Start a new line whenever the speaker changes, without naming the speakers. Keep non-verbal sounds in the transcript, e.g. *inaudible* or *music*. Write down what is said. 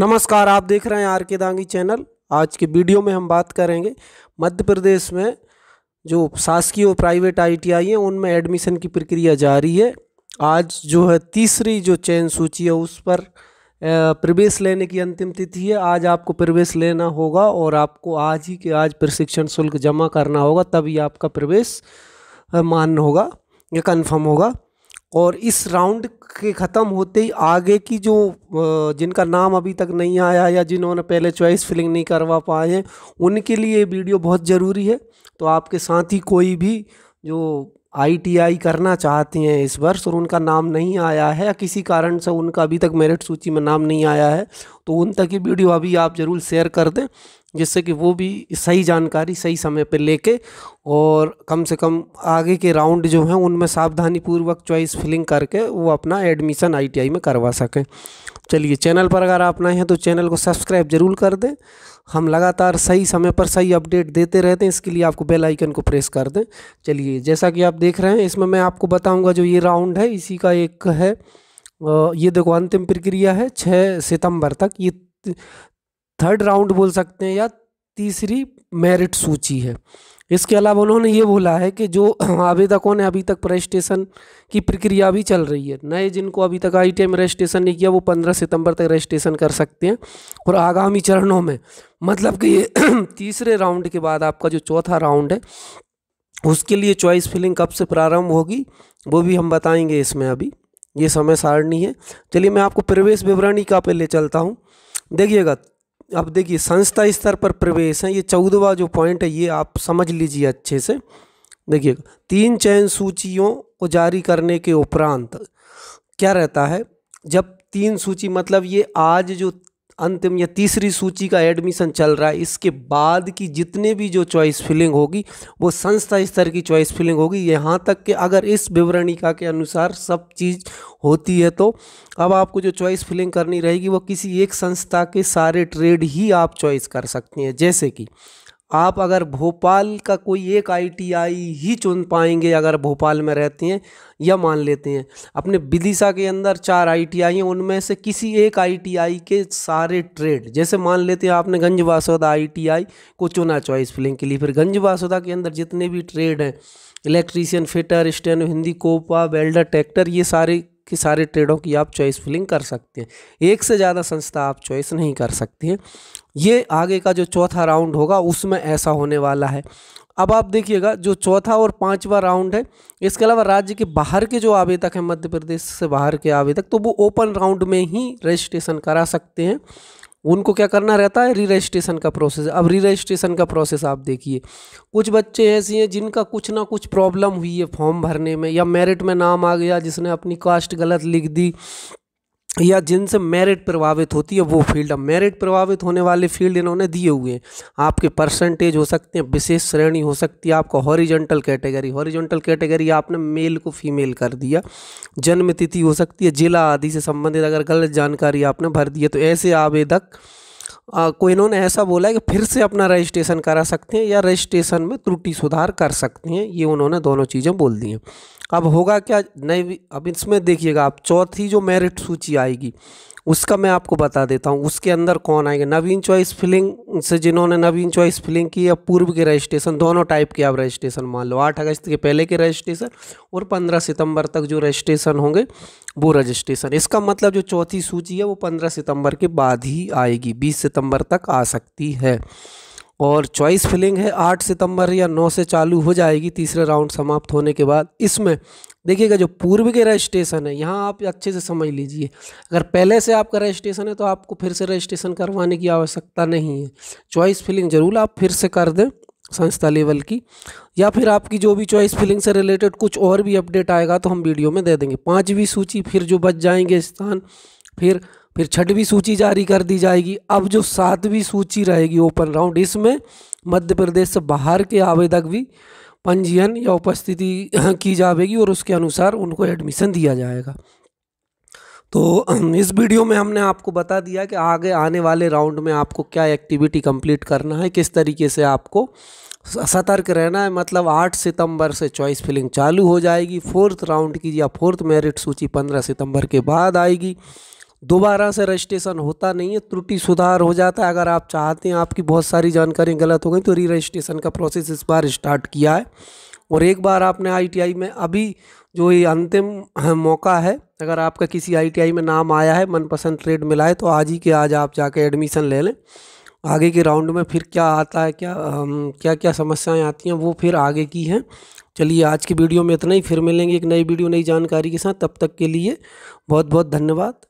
नमस्कार आप देख रहे हैं आर के दांगी चैनल आज के वीडियो में हम बात करेंगे मध्य प्रदेश में जो शासकीय और प्राइवेट आईटीआई हैं उनमें एडमिशन की प्रक्रिया जारी है आज जो है तीसरी जो चयन सूची है उस पर प्रवेश लेने की अंतिम तिथि है आज आपको प्रवेश लेना होगा और आपको आज ही के आज प्रशिक्षण शुल्क जमा करना होगा तभी आपका प्रवेश मान्य होगा या कन्फर्म होगा और इस राउंड के ख़त्म होते ही आगे की जो जिनका नाम अभी तक नहीं आया या जिन्होंने पहले चॉइस फिलिंग नहीं करवा पाए हैं उनके लिए ये वीडियो बहुत ज़रूरी है तो आपके साथ ही कोई भी जो आईटीआई करना चाहते हैं इस वर्ष और उनका नाम नहीं आया है या किसी कारण से उनका अभी तक मेरिट सूची में नाम नहीं आया है तो उन तक ये वीडियो अभी आप ज़रूर शेयर कर दें जिससे कि वो भी सही जानकारी सही समय पर लेके और कम से कम आगे के राउंड जो हैं उनमें सावधानी पूर्वक चॉइस फिलिंग करके वो अपना एडमिशन आईटीआई में करवा सकें चलिए चैनल पर अगर आप नए हैं तो चैनल को सब्सक्राइब जरूर कर दें हम लगातार सही समय पर सही अपडेट देते रहते हैं इसके लिए आपको बेल आइकन को प्रेस कर दें चलिए जैसा कि आप देख रहे हैं इसमें मैं आपको बताऊँगा जो ये राउंड है इसी का एक है ये देखो अंतिम प्रक्रिया है छः सितंबर तक ये थर्ड राउंड बोल सकते हैं या तीसरी मेरिट सूची है इसके अलावा उन्होंने ये बोला है कि जो *clears throat* आवेदकों ने अभी तक रजिस्ट्रेशन की प्रक्रिया भी चल रही है नए जिनको अभी तक आई में रजिस्ट्रेशन नहीं किया वो पंद्रह सितंबर तक रजिस्ट्रेशन कर सकते हैं और आगामी चरणों में मतलब कि ये *clears throat* तीसरे राउंड के बाद आपका जो चौथा राउंड है उसके लिए चॉइस फिलिंग कब से प्रारंभ होगी वो भी हम बताएंगे इसमें अभी ये समय सारणी है चलिए मैं आपको प्रवेश विवरणी का पे ले चलता हूँ देखिएगा अब देखिए संस्था स्तर पर प्रवेश है ये चौदहवा जो पॉइंट है ये आप समझ लीजिए अच्छे से देखिए तीन चयन सूचियों को जारी करने के उपरांत क्या रहता है जब तीन सूची मतलब ये आज जो अंतिम या तीसरी सूची का एडमिशन चल रहा है इसके बाद की जितने भी जो चॉइस फिलिंग होगी वो संस्था स्तर की चॉइस फिलिंग होगी यहाँ तक कि अगर इस विवरणिका के अनुसार सब चीज़ होती है तो अब आपको जो चॉइस फिलिंग करनी रहेगी वो किसी एक संस्था के सारे ट्रेड ही आप चॉइस कर सकती हैं जैसे कि आप अगर भोपाल का कोई एक आईटीआई ही चुन पाएंगे अगर भोपाल में रहते हैं या मान लेते हैं अपने विदिशा के अंदर चार आईटीआई हैं उनमें से किसी एक आईटीआई के सारे ट्रेड जैसे मान लेते हैं आपने गंज वासोदा आई को चुना चॉइस फिलिंग के लिए फिर गंज वासोदा के अंदर जितने भी ट्रेड हैं इलेक्ट्रीशियन फिटर स्टैंड हिंदी कोपा वेल्डर ट्रैक्टर ये सारे के सारे ट्रेडों की आप चॉइस फिलिंग कर सकते हैं एक से ज़्यादा संस्था आप चॉइस नहीं कर सकते हैं ये आगे का जो चौथा राउंड होगा उसमें ऐसा होने वाला है अब आप देखिएगा जो चौथा और पांचवा राउंड है इसके अलावा राज्य के बाहर के जो आवेदक हैं मध्य प्रदेश से बाहर के आवेदक तो वो ओपन राउंड में ही रजिस्ट्रेशन करा सकते हैं उनको क्या करना रहता है री रजिस्ट्रेशन का प्रोसेस अब री रजिस्ट्रेशन का प्रोसेस आप देखिए कुछ बच्चे ऐसे हैं जिनका कुछ ना कुछ प्रॉब्लम हुई है फॉर्म भरने में या मेरिट में नाम आ गया जिसने अपनी कास्ट गलत लिख दी या जिनसे मेरिट प्रभावित होती है वो फील्ड अब मेरिट प्रभावित होने वाले फील्ड इन्होंने दिए हुए हैं आपके परसेंटेज हो सकते हैं विशेष श्रेणी हो सकती है आपका हॉरिजेंटल कैटेगरी हॉरिजेंटल कैटेगरी आपने मेल को फीमेल कर दिया जन्म तिथि हो सकती है जिला आदि से संबंधित अगर गलत जानकारी आपने भर दी है तो ऐसे आवेदक को इन्होंने ऐसा बोला है कि फिर से अपना रजिस्ट्रेशन करा सकते हैं या रजिस्ट्रेशन में त्रुटि सुधार कर सकते हैं ये उन्होंने दोनों चीज़ें बोल दी हैं तो अब होगा क्या नहीं अब इसमें देखिएगा आप चौथी जो मेरिट सूची आएगी उसका मैं आपको बता देता हूँ उसके अंदर कौन आएंगे नवीन चॉइस फिलिंग से जिन्होंने नवीन चॉइस फिलिंग की या पूर्व के रजिस्ट्रेशन दोनों टाइप के आप रजिस्ट्रेशन मान लो आठ अगस्त के पहले के रजिस्ट्रेशन और पंद्रह सितंबर तक जो रजिस्ट्रेशन होंगे वो रजिस्ट्रेशन इसका मतलब जो चौथी सूची है वो पंद्रह सितंबर के बाद ही आएगी बीस सितंबर तक आ सकती है और चॉइस फिलिंग है आठ सितंबर या नौ से चालू हो जाएगी तीसरे राउंड समाप्त होने के बाद इसमें देखिएगा जो पूर्व के रजिस्ट्रेशन है यहाँ आप अच्छे से समझ लीजिए अगर पहले से आपका रजिस्ट्रेशन है तो आपको फिर से रजिस्ट्रेशन करवाने की आवश्यकता नहीं है चॉइस फिलिंग ज़रूर आप फिर से कर दें संस्था लेवल की या फिर आपकी जो भी चॉइस फिलिंग से रिलेटेड कुछ और भी अपडेट आएगा तो हम वीडियो में दे देंगे पाँचवीं सूची फिर जो बच जाएंगे स्थान फिर फिर छठवीं सूची जारी कर दी जाएगी अब जो सातवीं सूची रहेगी ओपन राउंड इसमें मध्य प्रदेश से बाहर के आवेदक भी पंजीयन या उपस्थिति *clears throat* की जाएगी और उसके अनुसार उनको एडमिशन दिया जाएगा तो *clears throat* इस वीडियो में हमने आपको बता दिया कि आगे आने वाले राउंड में आपको क्या एक्टिविटी कंप्लीट करना है किस तरीके से आपको सतर्क रहना है मतलब 8 सितंबर से चॉइस फिलिंग चालू हो जाएगी फोर्थ राउंड की या फोर्थ मेरिट सूची 15 सितंबर के बाद आएगी दोबारा से रजिस्ट्रेशन होता नहीं है त्रुटि सुधार हो जाता है अगर आप चाहते हैं आपकी बहुत सारी जानकारी गलत हो गई तो री रजिस्ट्रेशन का प्रोसेस इस बार स्टार्ट किया है और एक बार आपने आईटीआई में अभी जो ये अंतिम हाँ, मौका है अगर आपका किसी आईटीआई में नाम आया है मनपसंद ट्रेड मिला है तो आज ही के आज आप जाके एडमिशन ले लें आगे के राउंड में फिर क्या आता है क्या क्या क्या समस्याएं आती हैं वो फिर आगे की हैं चलिए आज की वीडियो में इतना ही फिर मिलेंगे एक नई वीडियो नई जानकारी के साथ तब तक के लिए बहुत बहुत धन्यवाद